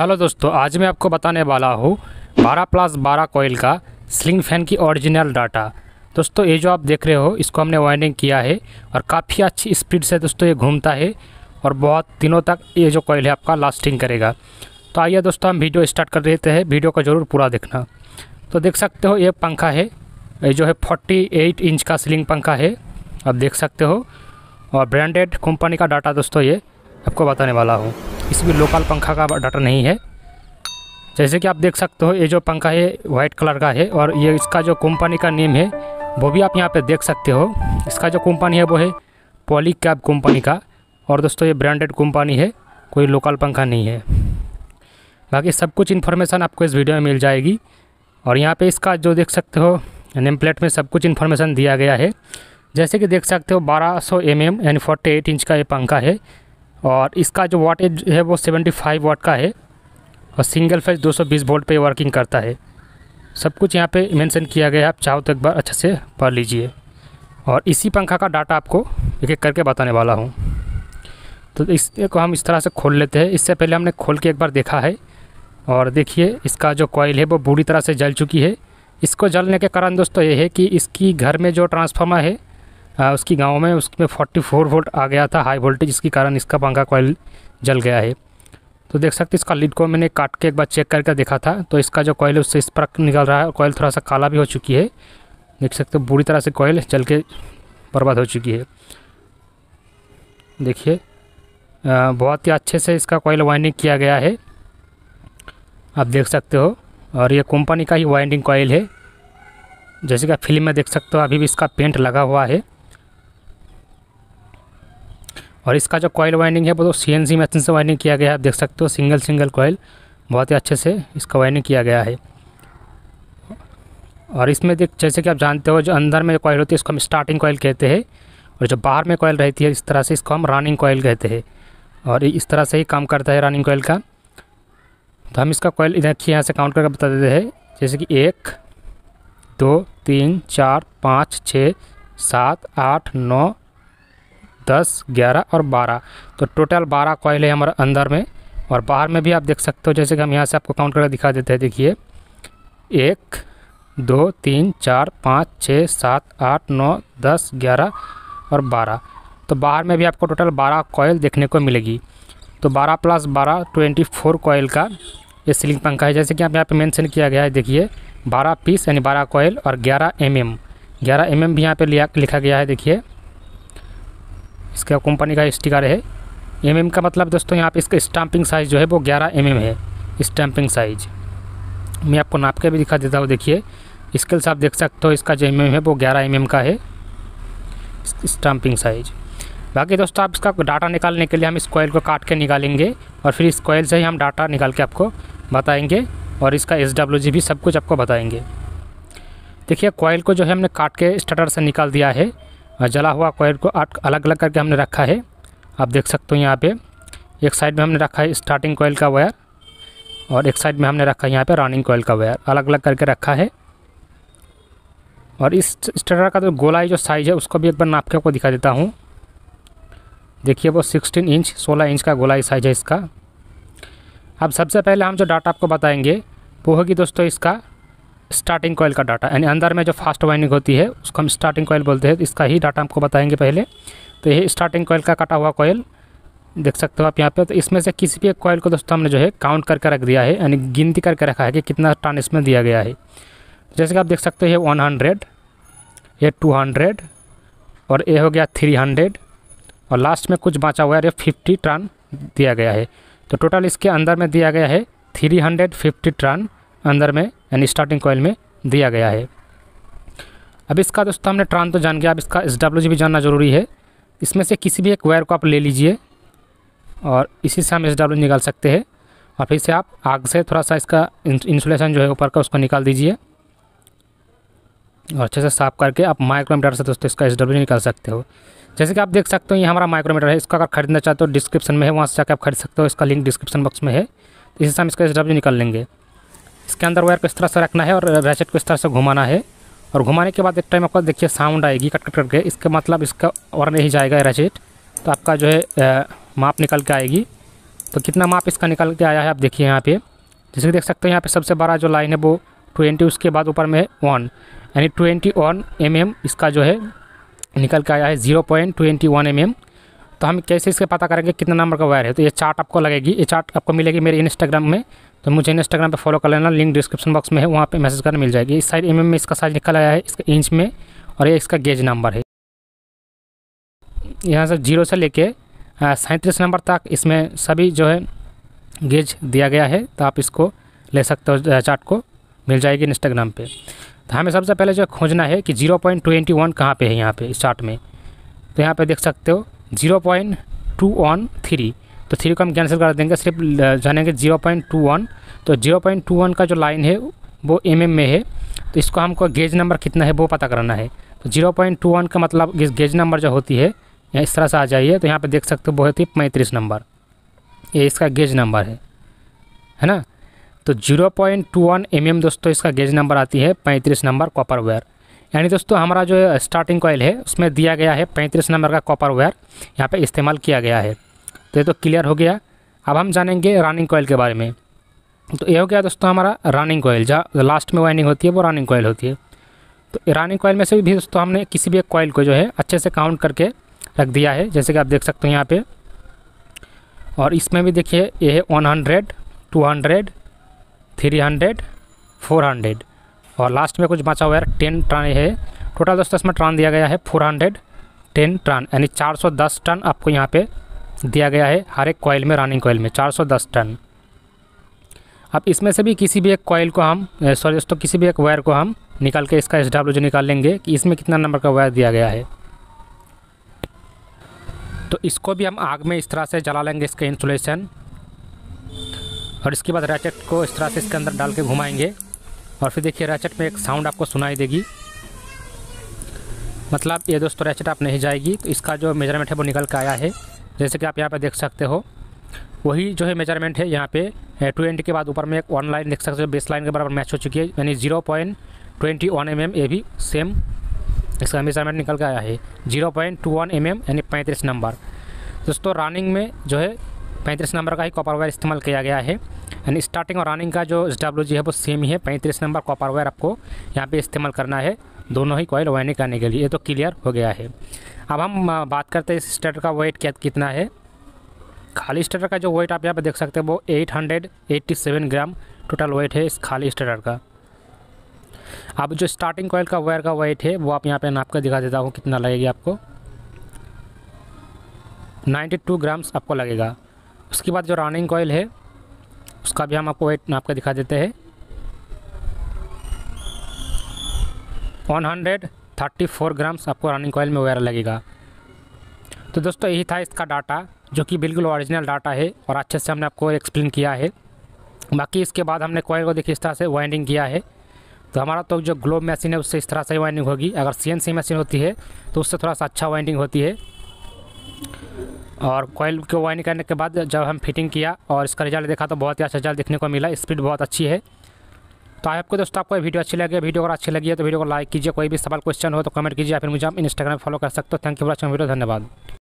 hello दोस्तों आज मैं आपको बताने वाला हूँ बारह प्लस बारह कोयल का स्लिंग फैन की ओरिजिनल डाटा दोस्तों ये जो आप देख रहे हो इसको हमने वाइंडिंग किया है और काफ़ी अच्छी स्पीड से दोस्तों ये घूमता है और बहुत दिनों तक ये जो कोयल है आपका लास्टिंग करेगा तो आइए दोस्तों हम वीडियो स्टार्ट कर देते हैं वीडियो को ज़रूर पूरा देखना तो देख सकते हो ये पंखा है ये जो है फोर्टी एट इंच का स्लिंग पंखा है आप देख सकते हो और ब्रांडेड कंपनी का डाटा दोस्तों ये आपको बताने वाला हूँ इसमें लोकल पंखा का डाटा नहीं है जैसे कि आप देख सकते हो ये जो पंखा है वाइट कलर का है और ये इसका जो कंपनी का नेम है वो भी आप यहाँ पे देख सकते हो इसका जो कंपनी है वो है पॉली कैब कंपनी का और दोस्तों ये ब्रांडेड कंपनी है कोई लोकल पंखा नहीं है बाकी सब कुछ इन्फॉर्मेशन आपको इस वीडियो में मिल जाएगी और यहाँ पर इसका जो देख सकते हो नेम प्लेट में सब कुछ इन्फॉर्मेशन दिया गया है जैसे कि देख सकते हो बारह सौ एम यानी एट इंच का ये पंखा है और इसका जो वाटेज है वो 75 वाट का है और सिंगल फेज 220 वोल्ट पे वर्किंग करता है सब कुछ यहाँ पे मेंशन किया गया है आप चाहो तो एक बार अच्छे से पढ़ लीजिए और इसी पंखा का डाटा आपको एक एक करके बताने वाला हूँ तो इसको हम इस तरह से खोल लेते हैं इससे पहले हमने खोल के एक बार देखा है और देखिए इसका जो कॉयल है वो बुरी तरह से जल चुकी है इसको जलने के कारण दोस्तों ये है कि इसकी घर में जो ट्रांसफार्मर है आ, उसकी गाँव में उसमें 44 वोल्ट आ गया था हाई वोल्टेज इसके कारण इसका पंखा कॉयल जल गया है तो देख सकते इसका लीड को मैंने काट के एक बार चेक करके देखा था तो इसका जो कोयल है उससे स्प्रक निकल रहा है कॉयल थोड़ा सा काला भी हो चुकी है देख सकते हो बुरी तरह से कॉयल जल के बर्बाद हो चुकी है देखिए बहुत ही अच्छे से इसका कॉयल वाइंडिंग किया गया है आप देख सकते हो और ये कंपनी का ही वाइंडिंग कॉयल है जैसे कि फिल्म में देख सकते हो अभी भी इसका पेंट लगा हुआ है और इसका जो कॉयल वाइनिंग है वो तो सी एन सी मशीन से वाइनिंग किया गया है आप देख सकते हो सिंगल सिंगल कॉयल बहुत ही अच्छे से इसका वाइनिंग किया गया है और इसमें देख जैसे कि आप जानते हो जो अंदर में जो कॉयल होती है इसको हम स्टार्टिंग कॉयल कहते हैं और जो बाहर में कॉयल रहती है इस तरह से इसको हम रनिंग कॉयल कहते हैं और इस तरह से ही काम करता है रनिंग कॉयल का तो हम इसका कॉयल की यहाँ से काउंट करके बता देते हैं जैसे कि एक दो तीन चार पाँच छः सात आठ नौ दस ग्यारह और बारह तो टोटल बारह कॉयल है हमारे अंदर में और बाहर में भी आप देख सकते हो जैसे कि हम यहाँ से आपको काउंट करके दिखा देते हैं देखिए एक दो तीन चार पाँच छः सात आठ नौ दस ग्यारह और बारह तो बाहर में भी आपको टोटल बारह कॉयल देखने को मिलेगी तो बारह प्लस बारह ट्वेंटी फोर कॉयल का ये सीलिंग पंखा है जैसे कि आप यहाँ पे मेंशन किया गया है देखिए बारह पीस यानी बारह कॉयल और ग्यारह एम एम ग्यारह एम एम भी यहाँ पर लिया लिखा गया है देखिए इसका कंपनी का स्टिकर है एम का मतलब दोस्तों यहाँ पे इसका स्टाम्पिंग साइज़ जो है वो 11 एम mm है स्टाम्पिंग साइज मैं आपको नाप के भी दिखा देता हूँ देखिए स्केल से आप देख सकते हो इसका जो एम mm है वो 11 एम mm का है स्टाम्पिंग साइज बाकी दोस्तों आप इसका डाटा निकालने के लिए हम इस कोयल को काट के निकालेंगे और फिर इस कोयल से ही हम डाटा निकाल के आपको बताएँगे और इसका एस भी सब कुछ आपको बताएंगे देखिए कोयल को जो है हमने काट के स्टार्टर से निकाल दिया है जला हुआ कॉयल को आठ अलग अलग करके हमने रखा है आप देख सकते हो यहाँ पे एक साइड में हमने रखा है स्टार्टिंग कोयल का वायर और एक साइड में हमने रखा है यहाँ पे रनिंग कोयल का वायर अलग अलग करके रखा है और इस स्टार्टर का जो तो गोलाई जो साइज़ है उसको भी एक बार नाप के आपको दिखा देता हूँ देखिए वो सिक्सटीन इंच सोलह इंच का गोलाई साइज है इसका अब सबसे पहले हम जो डाटा आपको बताएँगे वो होगी दोस्तों इसका स्टार्टिंग कॉयल का डाटा यानी अंदर में जो फास्ट वाइनिंग होती है उसको हम स्टार्टिंग कॉयल बोलते हैं तो इसका ही डाटा हमको बताएंगे पहले तो ये स्टार्टिंग कॉयल का कटा हुआ कॉयल देख सकते हो आप यहाँ पे तो इसमें से किसी भी एक कॉयल को दोस्तों हमने जो है काउंट करके रख दिया है यानी गिनती करके रखा है कि कितना टन इसमें दिया गया है जैसे कि आप देख सकते हो ये वन हंड्रेड ये टू हंड्रेड और ये हो गया थ्री हंड्रेड और लास्ट में कुछ बचा हुआ है ये फिफ्टी टन दिया गया है तो टोटल इसके अंदर में दिया गया है थ्री हंड्रेड फिफ्टी टन अंदर में यानी स्टार्टिंग कॉयल में दिया गया है अब इसका दोस्तों हमने ट्रान तो जान गया अब इसका एस डब्ल्यू जी भी जानना ज़रूरी है इसमें से किसी भी एक वायर को आप ले लीजिए और इसी से हम एस डब्ल्यू निकाल सकते हैं और फिर से आप आग से थोड़ा सा इसका इंसुलेशन जो है ऊपर का उसको निकाल दीजिए और अच्छे से साफ करके आप माइक्रोमीटर से दोस्तों इसका एस निकाल सकते हो जैसे कि आप देख सकते हो ये हमारा माइक्रोमीटर है इसको अगर खरीदना चाहते हो डिस्क्रिप्शन में है वहाँ से जाकर आप खरीद सकते हो इसका लिंक डिस्क्रिप्शन बॉक्स में है इसी से हम इसका एस निकाल लेंगे इसके अंदर वायर को इस तरह से रखना है और रैचेट को इस तरह से घुमाना है और घुमाने के बाद एक टाइम आपका देखिए साउंड आएगी कट कट करके इसका मतलब इसका और नहीं जाएगा रैचेट तो आपका जो है माप निकल के आएगी तो कितना माप इसका निकल के आया है आप देखिए यहाँ पे जैसे कि देख सकते हैं यहाँ पे सबसे बड़ा जो लाइन है वो ट्वेंटी उसके बाद ऊपर में वन यानी ट्वेंटी वन एम इसका जो है निकल के आया है zero point twenty one M तो हम कैसे इसके पता करेंगे कितना नंबर का वायर है तो ये चार्ट आपको लगेगी ये चार्ट आपको मिलेगी मेरे इंस्टाग्राम में तो मुझे इंस्टाग्राम पे फॉलो कर लेना लिंक डिस्क्रिप्शन बॉक्स में है वहाँ पे मैसेज करना मिल जाएगी इस साइड एम में इसका साइज निकल आया है इसका इंच में और ये इसका गेज नंबर है यहाँ से जीरो से लेके सैंतीस नंबर तक इसमें सभी जो है गेज दिया गया है तो आप इसको ले सकते हो चार्ट को मिल जाएगी इंस्टाग्राम पर तो हमें सबसे पहले जो खोजना है कि जीरो पॉइंट ट्वेंटी वन कहाँ पर है यहाँ पर इस चार्ट में तो यहाँ पर देख सकते हो zero point two one three तो थ्री को हम कैंसिल कर देंगे सिर्फ जानेंगे जीरो पॉइंट टू वन तो जीरो पॉइंट टू वन का जो लाइन है वो एम mm में है तो इसको हमको गेज नंबर कितना है वो पता करना है तो जीरो पॉइंट टू वन का मतलब गेज नंबर जो होती है यहाँ इस तरह से आ जाइए तो यहाँ पर देख सकते हो वो होती है पैंतीस नंबर ये इसका गेज नंबर है है ना तो zero point two one M M दोस्तों इसका गेज नंबर आती है पैंतीस नंबर कॉपर वेयर यानी दोस्तों हमारा जो स्टार्टिंग कॉयल है उसमें दिया गया है पैंतीस नंबर का कॉपर वेयर यहाँ पर इस्तेमाल किया गया है तो ये तो क्लियर हो गया अब हम जानेंगे रनिंग कोयल के बारे में तो ये हो गया दोस्तों हमारा रनिंग कोयल जहाँ लास्ट में वाइनिंग होती है वो रनिंग कोयल होती है तो रनिंग कोयल में से भी दोस्तों हमने किसी भी एक कोयल को जो है अच्छे से काउंट करके रख दिया है जैसे कि आप देख सकते हो यहाँ पर और इसमें भी देखिए ये है one hundred two hundred three hundred four hundred और लास्ट में कुछ बचा हुआ है टेन ट्रन है टोटल दोस्तों इसमें ट्रन दिया गया है फोर हंड्रेड टेन टन यानी चार सौ दस टन आपको यहाँ पे दिया गया है हर एक कॉयल में रनिंग कॉयल में 410 टन अब इसमें से भी किसी भी एक कॉयल को हम सॉरी दोस्तों किसी भी एक वायर को हम निकाल के इसका एस डब्ल्यू जो निकाल लेंगे कि इसमें कितना नंबर का वायर दिया गया है तो इसको भी हम आग में इस तरह से जला लेंगे इसका इंसुलेशन और इसके बाद रैचेट को इस तरह से इसके अंदर डाल के घुमाएंगे और फिर देखिए रैचेट में एक साउंड आपको सुनाई देगी मतलब ये दोस्तों रैचेट आप नहीं जाएगी तो इसका जो मेजरमेंट है वो निकल के आया है जैसे कि आप यहाँ पर देख सकते हो वही जो है मेजरमेंट है यहाँ पे टू एंड के बाद ऊपर में एक वन लाइन देख सकते हो बेस लाइन के बराबर मैच हो चुकी है यानी zero point twenty one M M ये भी सेम इसका मेजरमेंट निकल के आया है zero point two one M M यानी पैंतीस नंबर दोस्तों रनिंग में जो है पैंतीस नंबर का ही कॉपर वायर इस्तेमाल किया गया है यानी स्टार्टिंग और रनिंग का जो एस डब्ल्यू जी है वो सेम ही है पैंतीस नंबर कॉपर वायर आपको यहाँ पे इस्तेमाल करना है दोनों ही कॉयल वाइनिंग करने के लिए ये तो क्लियर हो गया है अब हम बात करते हैं इस स्टेटर का वेट क्या कितना है खाली स्टेटर का जो वेट आप यहाँ पर देख सकते हैं वो 887 ग्राम टोटल वेट है इस खाली स्टेटर का अब जो स्टार्टिंग कॉयल का वायर का वेट है वो आप यहाँ पर नाप कर दिखा देता हूँ कितना लगेगा आपको टू ग्राम्स आपको लगेगा उसके बाद जो रनिंग कॉयल है उसका भी हम आपको वेट नाप के दिखा देते हैं one hundred thirty four grams आपको रनिंग कॉयल में वगैरह लगेगा तो दोस्तों यही था इसका डाटा जो कि बिल्कुल ओरिजिनल डाटा है और अच्छे से हमने आपको एक्सप्लेन किया है बाकी इसके बाद हमने कॉयल को देखिए इस तरह से वाइंडिंग किया है तो हमारा तो जो ग्लोब मशीन है उससे इस तरह से वाइंडिंग होगी अगर सी मशीन होती है तो उससे थोड़ा सा अच्छा वाइंडिंग होती है और कोयल को वाइन करने के बाद जब हम फिटिंग किया और इसका रिजल्ट देखा तो बहुत ही अच्छा रिजल्ट देखने को मिला स्पीड बहुत अच्छी है तो आपको दोस्तों आपको वीडियो अच्छी लगे वीडियो अगर अच्छी लगी है तो वीडियो को लाइक कीजिए कोई भी सवाल क्वेश्चन हो तो कमेंट कीजिए या फिर मुझे आप इंस्टाग्राम फॉलो कर सकते हो thank you for watching video धन्यवाद